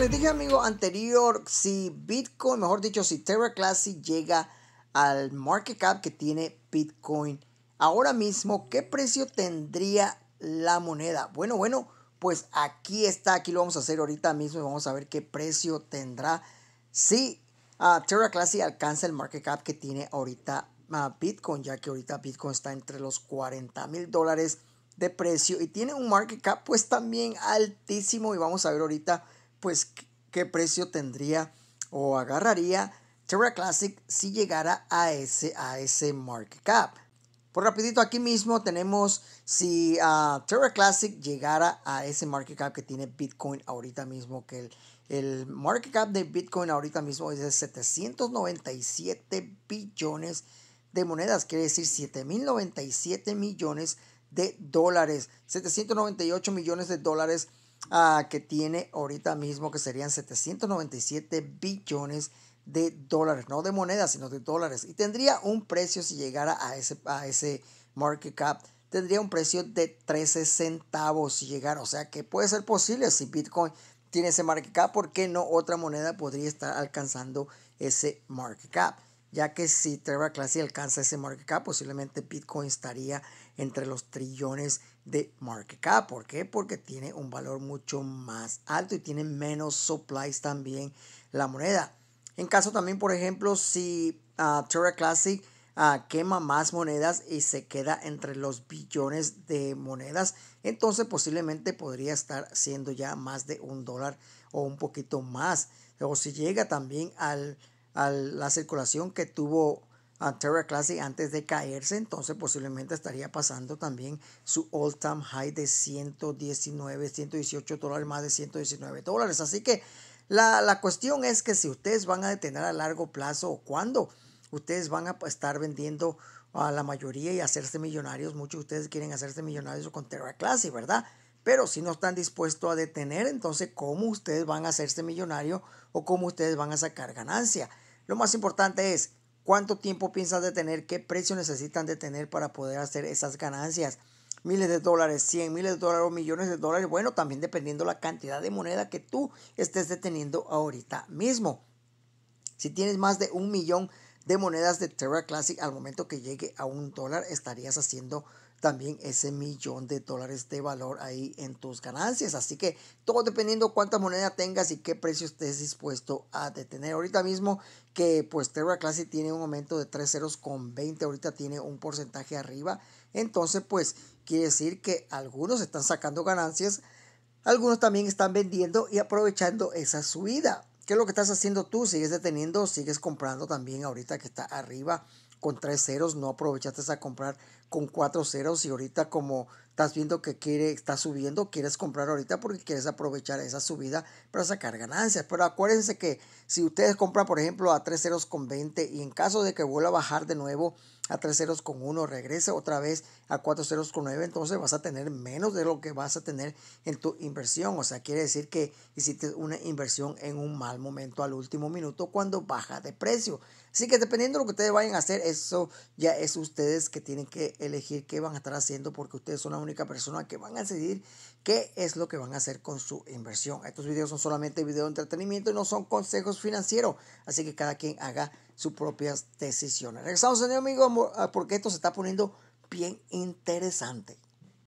les dije, amigo anterior, si Bitcoin, mejor dicho, si Terra Classic llega al market cap que tiene Bitcoin ahora mismo, ¿qué precio tendría la moneda? Bueno, bueno, pues aquí está, aquí lo vamos a hacer ahorita mismo y vamos a ver qué precio tendrá si ah, Terra Classic alcanza el market cap que tiene ahorita ah, Bitcoin, ya que ahorita Bitcoin está entre los 40 mil dólares de precio y tiene un market cap pues también altísimo y vamos a ver ahorita pues qué precio tendría o agarraría Terra Classic si llegara a ese, a market cap. Por rapidito aquí mismo tenemos si ah, Terra Classic llegara a ese market cap que tiene Bitcoin ahorita mismo, que el, el market cap de Bitcoin ahorita mismo es de 797 billones de monedas, quiere decir 7.097 millones de dólares, 798 millones de dólares Ah, que tiene ahorita mismo, que serían 797 billones de dólares, no de monedas, sino de dólares. Y tendría un precio si llegara a ese, a ese market cap. Tendría un precio de 13 centavos si llegara. O sea que puede ser posible si Bitcoin tiene ese market cap, ¿por qué no otra moneda podría estar alcanzando ese market cap? ya que si Terra Classic alcanza ese market cap, posiblemente Bitcoin estaría entre los trillones de market cap. ¿Por qué? Porque tiene un valor mucho más alto y tiene menos supplies también la moneda. En caso también, por ejemplo, si ah, Terra Classic ah, quema más monedas y se queda entre los billones de monedas, entonces posiblemente podría estar siendo ya más de un dólar o un poquito más. O si llega también al a la circulación que tuvo Terra Classic antes de caerse, entonces posiblemente estaría pasando también su all time high de 119, 118 dólares, más de 119 dólares. Así que la, cuestión es que si ustedes van a detener a largo plazo o cuándo ustedes van a estar vendiendo a la mayoría y hacerse millonarios, muchos de ustedes quieren hacerse millonarios con Terra Classic, ¿verdad? Pero si no están dispuestos a detener, entonces cómo ustedes van a hacerse millonario o cómo ustedes van a sacar ganancia. Lo más importante es cuánto tiempo piensan detener, qué precio necesitan detener para poder hacer esas ganancias. Miles de dólares, cien miles de dólares o millones de dólares. Bueno, también dependiendo la cantidad de moneda que tú estés deteniendo ahorita mismo. Si tienes más de un millón de monedas de Terra Classic al momento que llegue a un dólar, estarías haciendo también ese millón de dólares de valor ahí en tus ganancias. Así que todo dependiendo cuánta moneda tengas y qué precio estés dispuesto a detener. Ahorita mismo que pues Terra Classic tiene un aumento de 3 ceros con 20, ahorita tiene un porcentaje arriba. Entonces pues quiere decir que algunos están sacando ganancias, algunos también están vendiendo y aprovechando esa subida. ¿Qué es lo que estás haciendo tú? ¿Sigues deteniendo? ¿Sigues comprando también ahorita que está arriba con tres ceros? ¿No aprovechaste a comprar con cuatro ceros y ahorita como estás viendo que quiere, está subiendo, quieres comprar ahorita porque quieres aprovechar esa subida para sacar ganancias. Pero acuérdense que si ustedes compran, por ejemplo, a 3 ceros con 20 y en caso de que vuelva a bajar de nuevo a tres ceros con 1, regrese otra vez a 4 ceros con 9, entonces vas a tener menos de lo que vas a tener en tu inversión. O sea, quiere decir que hiciste una inversión en un mal momento al último minuto cuando baja de precio. Así que dependiendo de lo que ustedes vayan a hacer, eso ya es ustedes que tienen que elegir qué van a estar haciendo porque ustedes son la única persona que van a decidir qué es lo que van a hacer con su inversión. Estos videos son solamente videos de entretenimiento y no son consejos financieros, así que cada quien haga sus propias decisiones. Regresamos, señor amigo, ah, porque esto se está poniendo bien interesante.